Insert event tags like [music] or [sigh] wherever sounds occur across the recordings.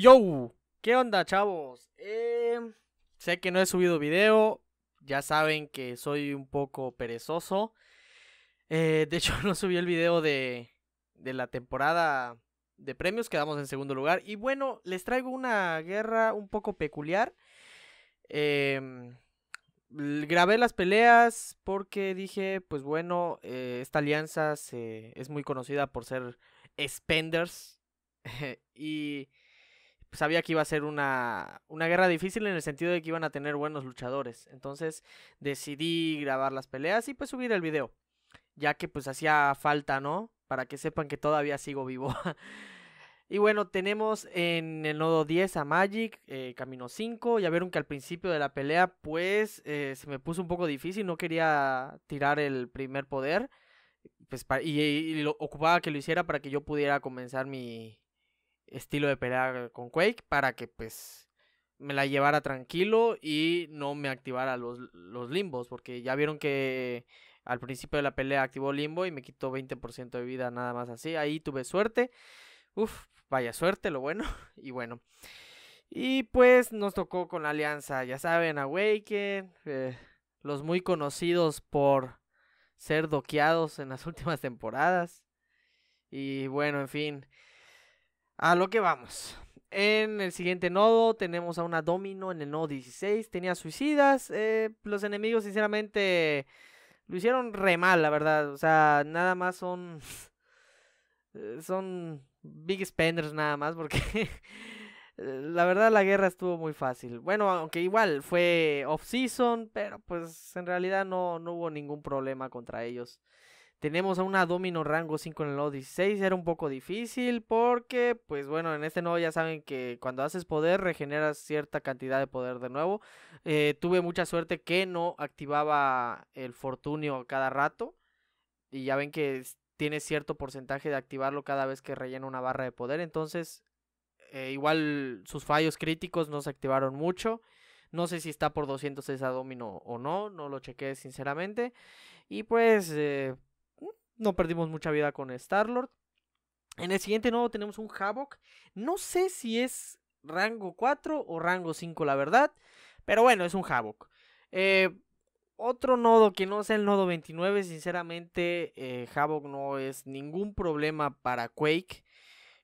Yo, ¿qué onda chavos? Eh, sé que no he subido video, ya saben que soy un poco perezoso. Eh, de hecho, [laughs] no subí el video de, de la temporada de premios, quedamos en segundo lugar. Y bueno, les traigo una guerra un poco peculiar. Eh, grabé las peleas porque dije, pues bueno, eh, esta alianza es muy conocida por ser Spenders. [laughs] y sabía que iba a ser una, guerra difícil en el sentido de que iban a tener buenos luchadores. Entonces decidí grabar las peleas y pues subir el video. Ya que pues hacía falta, ¿no? Para que sepan que todavía sigo vivo. [laughs] y bueno, tenemos en el nodo 10 a Magic, eh, camino 5. Ya vieron que al principio de la pelea pues eh, se me puso un poco difícil. No quería tirar el primer poder. Pues, y, y ocupaba que lo hiciera para que yo pudiera comenzar mi, estilo de pelea con Quake para que pues me la llevara tranquilo y no me activara los, limbos, porque ya vieron que al principio de la pelea activó limbo y me quitó 20% de vida nada más así, ahí tuve suerte, uff, vaya suerte, lo bueno, [laughs] y bueno. Y pues nos tocó con la alianza, ya saben, Awaken, eh, los muy conocidos por ser doqueados en las [laughs] últimas temporadas. Y bueno, en fin, a lo que vamos. En el siguiente nodo tenemos a una Domino en el nodo 16. Tenía suicidas. Eh, los enemigos, sinceramente, lo hicieron re mal, la verdad. O sea, nada más son. [laughs] Eh, son big spenders, nada más, porque. [laughs] la verdad, la guerra estuvo muy fácil. Bueno, aunque igual fue off-season, pero pues en realidad no, no hubo ningún problema contra ellos. Tenemos a una Domino rango 5 en el nodo 16. Era un poco difícil porque, pues bueno, en este nodo ya saben que cuando haces poder regeneras cierta cantidad de poder de nuevo. Eh, tuve mucha suerte que no activaba el Fortunio cada rato. Y ya ven que tiene cierto porcentaje de activarlo cada vez que rellena una barra de poder. Entonces, eh, igual sus fallos críticos no se activaron mucho. No sé si está por 206 esa Domino o no, no lo chequé sinceramente. Y pues eh, no perdimos mucha vida con Star-Lord. En el siguiente nodo tenemos un Havoc. No sé si es rango 4 o rango 5, la verdad. Pero bueno, es un Havoc. Eh, otro nodo que no sea el nodo 29, sinceramente, eh, Havoc no es ningún problema para Quake.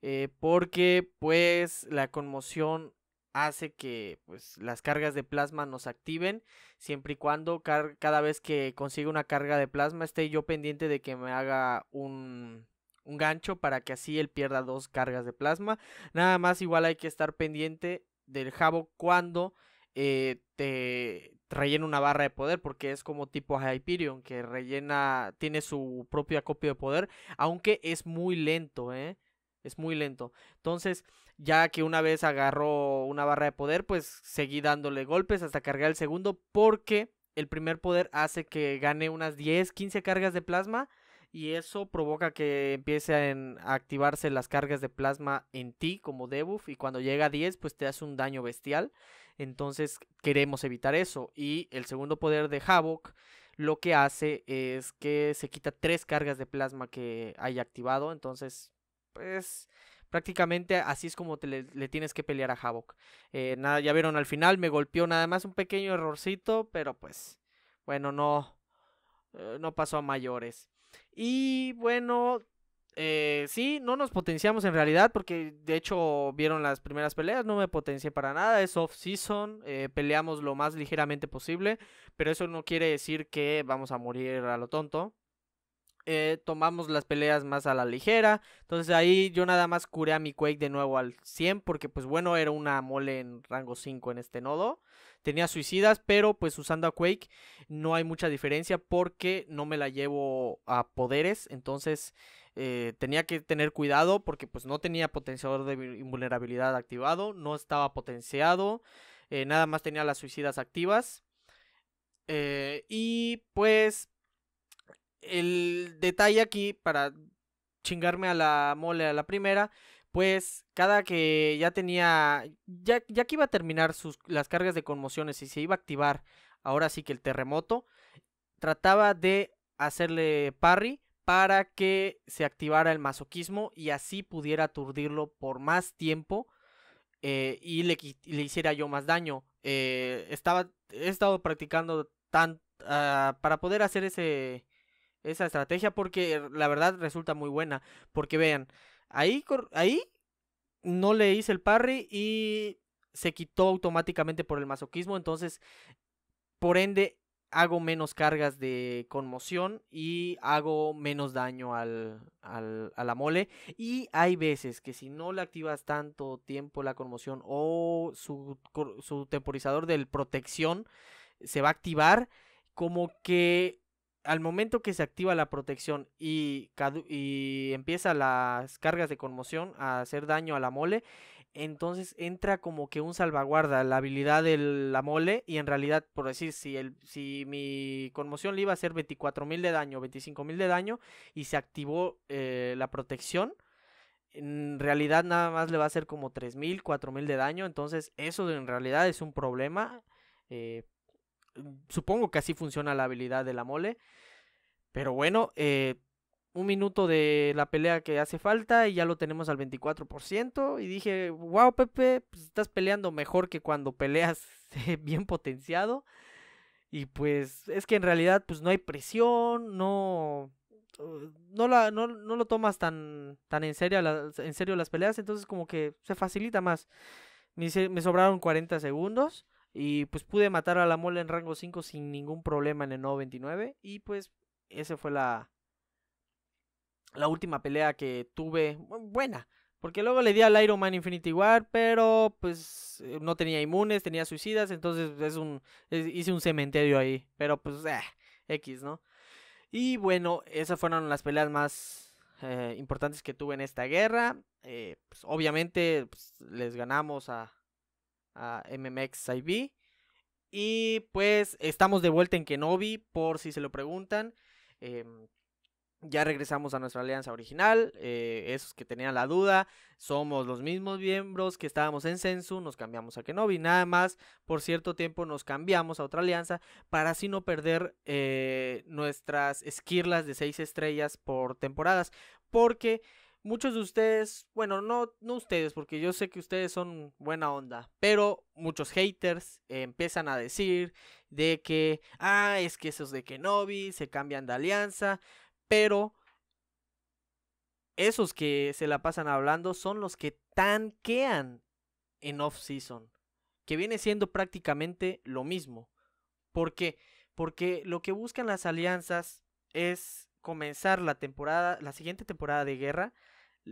Eh, porque pues la conmoción hace que pues, las cargas de plasma nos activen, siempre y cuando cada vez que consiga una carga de plasma esté yo pendiente de que me haga un, gancho para que así él pierda dos cargas de plasma. Nada más igual hay que estar pendiente del jabo cuando eh, te rellena una barra de poder porque es como tipo Hyperion que rellena, tiene su propio acopio de poder, aunque es muy lento, ¿eh? Es muy lento. Entonces, ya que una vez agarró una barra de poder, pues seguí dándole golpes hasta cargar el segundo, porque el primer poder hace que gane unas 10, 15 cargas de plasma y eso provoca que empiecen a activarse las cargas de plasma en ti como debuff y cuando llega a 10 pues te hace un daño bestial. Entonces queremos evitar eso y el segundo poder de Havok lo que hace es que se quita tres cargas de plasma que haya activado, entonces pues Prácticamente así es como te le, tienes que pelear a Havok. Eh, nada, ya vieron al final, me golpeó nada más un pequeño errorcito, pero pues, bueno, no, eh, no pasó a mayores. Y bueno, eh, sí, no nos potenciamos en realidad, porque de hecho vieron las primeras peleas, no me potencié para nada, es off-season, peleamos lo más ligeramente posible, pero eso no quiere decir que vamos a morir a lo tonto. Eh, tomamos las peleas más a la ligera. Entonces ahí yo nada más curé a mi Quake de nuevo al 100 porque pues bueno, era una mole en rango 5 en este nodo. Tenía suicidas, pero pues usando a Quake no hay mucha diferencia porque no me la llevo a poderes. Entonces eh, tenía que tener cuidado porque pues no tenía potenciador de invulnerabilidad activado, no estaba potenciado, eh, nada más tenía las suicidas activas. y pues el detalle aquí, para chingarme a la mole a la primera, pues cada que ya tenía, ya, ya que iba a terminar sus, las cargas de conmociones y se iba a activar ahora sí que el terremoto, trataba de hacerle parry para que se activara el masoquismo y así pudiera aturdirlo por más tiempo eh, y le, hiciera yo más daño. Eh, estaba, he estado practicando tan, ah, para poder hacer ese, esa estrategia porque la verdad resulta muy buena. Porque vean, ahí, ahí no le hice el parry y se quitó automáticamente por el masoquismo. Entonces, por ende, hago menos cargas de conmoción y hago menos daño al, a la mole. Y hay veces que si no le activas tanto tiempo la conmoción o su, su temporizador de protección se va a activar, como que al momento que se activa la protección y, empieza las cargas de conmoción a hacer daño a la mole, entonces entra como que un salvaguarda la habilidad de la mole y en realidad, por decir, si, el, si mi conmoción le iba a hacer 24.000 de daño, 25.000 de daño y se activó eh, la protección, en realidad nada más le va a hacer como 3.000, 4.000 de daño, entonces eso en realidad es un problema. Eh, supongo que así funciona la habilidad de la mole. Pero bueno, eh, un minuto de la pelea que hace falta y ya lo tenemos al 24%. Y dije, wow, Pepe, pues, estás peleando mejor que cuando peleas [laughs] bien potenciado. Y pues es que en realidad pues no hay presión, no... Uh, no, no, lo tomas tan, tan en, serio en serio las peleas, entonces como que se facilita más. Me, me sobraron 40 segundos. Y pues pude matar a la mole en rango 5 sin ningún problema en el 929. Y pues esa fue la, la última pelea que tuve. Buena. Porque luego le di al Iron Man Infinity War, pero pues eh, no tenía inmunes, tenía suicidas, entonces pues, es un hice un cementerio ahí, pero pues eh, X, ¿no? Y bueno, esas fueron las peleas más eh, importantes que tuve en esta guerra. Pues, obviamente pues, les ganamos a, a MMXIV. Y pues estamos de vuelta en Kenobi, por si se lo preguntan. Em, ya regresamos a nuestra alianza original. Eh, esos que tenían la duda, somos los mismos miembros que estábamos en Sensu, nos cambiamos a Kenobi. Nada más, por cierto tiempo nos cambiamos a otra alianza para así no perder eh, nuestras esquirlas de seis estrellas por temporadas. Porque muchos de ustedes, bueno, no, no ustedes, porque yo sé que ustedes son buena onda, pero muchos haters empiezan a decir de que, ah, es que esos de Kenobi se cambian de alianza, pero esos que se la pasan hablando son los que tanquean en off-season, que viene siendo prácticamente lo mismo. ¿Por qué? Porque lo que buscan las alianzas es comenzar la temporada, la siguiente temporada de guerra,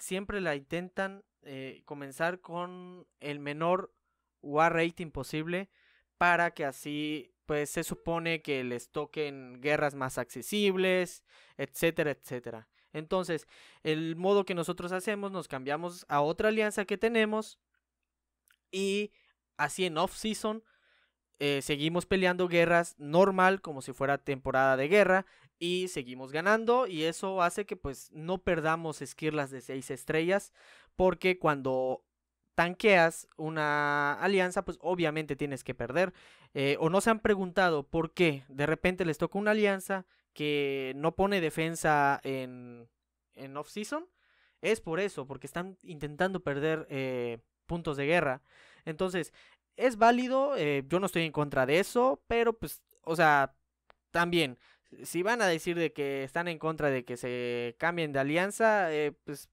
siempre la intentan eh, comenzar con el menor war rating posible para que así pues se supone que les toquen guerras más accesibles, etcétera, etcétera. Entonces, el modo que nosotros hacemos, nos cambiamos a otra alianza que tenemos y así en off-season eh, seguimos peleando guerras normal, como si fuera temporada de guerra, y seguimos ganando y eso hace que pues no perdamos esquirlas de 6 estrellas porque cuando tanqueas una alianza pues obviamente tienes que perder eh, o no se han preguntado por qué de repente les toca una alianza que no pone defensa en, off season es por eso porque están intentando perder eh, puntos de guerra entonces es válido eh, yo no estoy en contra de eso pero pues o sea también si van a decir de que están en contra de que se cambien de alianza, eh, pues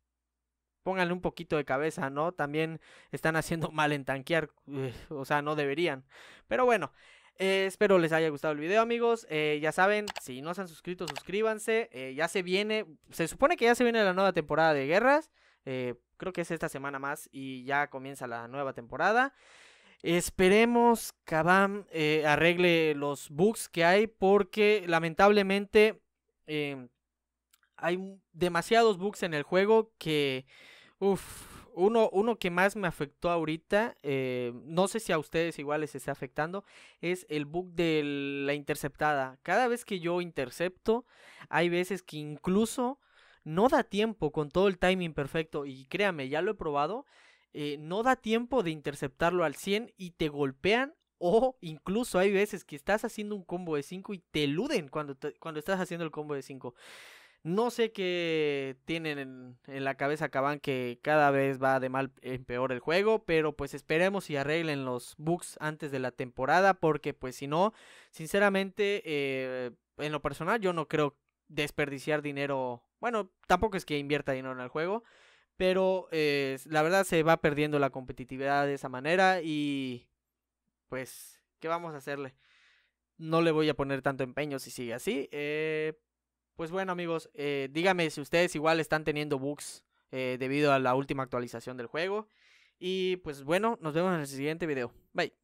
pónganle un poquito de cabeza, ¿no? También están haciendo mal en tanquear, eh, o sea, no deberían. Pero bueno, eh, espero les haya gustado el video, amigos. ya saben, si no se han suscrito, suscríbanse. ya se viene, se supone que ya se viene la nueva temporada de guerras. creo que es esta semana más y ya comienza la nueva temporada. Esperemos que Abam eh, arregle los bugs que hay porque lamentablemente eh, hay demasiados bugs en el juego que... uno, que más me afectó ahorita, eh, no sé si a ustedes igual les está afectando, es el bug de la interceptada. Cada vez que yo intercepto, hay veces que incluso no da tiempo con todo el timing perfecto. Y créame, ya lo he probado. Eh, no da tiempo de interceptarlo al 100 y te golpean o incluso hay veces que estás haciendo un combo de 5 y te eluden cuando, cuando estás haciendo el combo de 5. No sé qué tienen en, la cabeza cabán que cada vez va de mal en peor el juego, pero pues esperemos y arreglen los bugs antes de la temporada, porque pues si no, sinceramente, eh, en lo personal yo no creo desperdiciar dinero. Bueno, tampoco es que invierta dinero en el juego, pero eh, la verdad se va perdiendo la competitividad de esa manera y pues, ¿qué vamos a hacerle? No le voy a poner tanto empeño si sigue así. Eh, pues bueno amigos, eh, díganme si ustedes igual están teniendo bugs debido a la última actualización del juego. Y pues bueno, nos vemos en el siguiente video. Bye.